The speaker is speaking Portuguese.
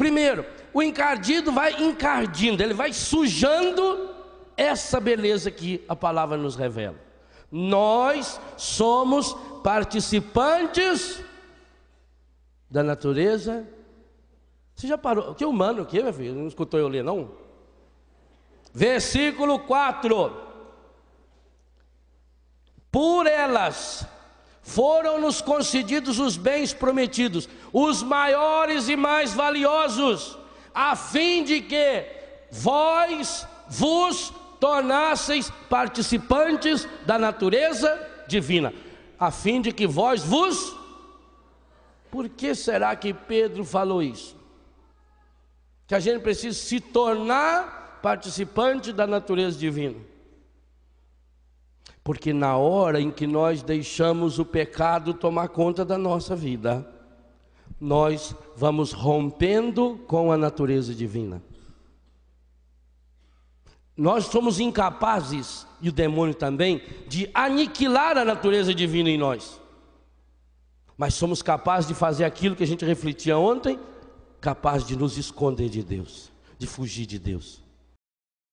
Primeiro, o encardido vai encardindo, ele vai sujando essa beleza que a palavra nos revela. Nós somos participantes da natureza. Você já parou? Que humano que, meu filho? Não escutou eu ler, não? Versículo 4. Por elas foram-nos concedidos os bens prometidos, os maiores e mais valiosos, a fim de que vós vos tornasseis participantes da natureza divina, a fim de que vós vos. Por que será que Pedro falou isso? Que a gente precisa se tornar participante da natureza divina. Porque na hora em que nós deixamos o pecado tomar conta da nossa vida, nós vamos rompendo com a natureza divina. Nós somos incapazes, e o demônio também, de aniquilar a natureza divina em nós. Mas somos capazes de fazer aquilo que a gente refletia ontem, capaz de nos esconder de Deus, de fugir de Deus.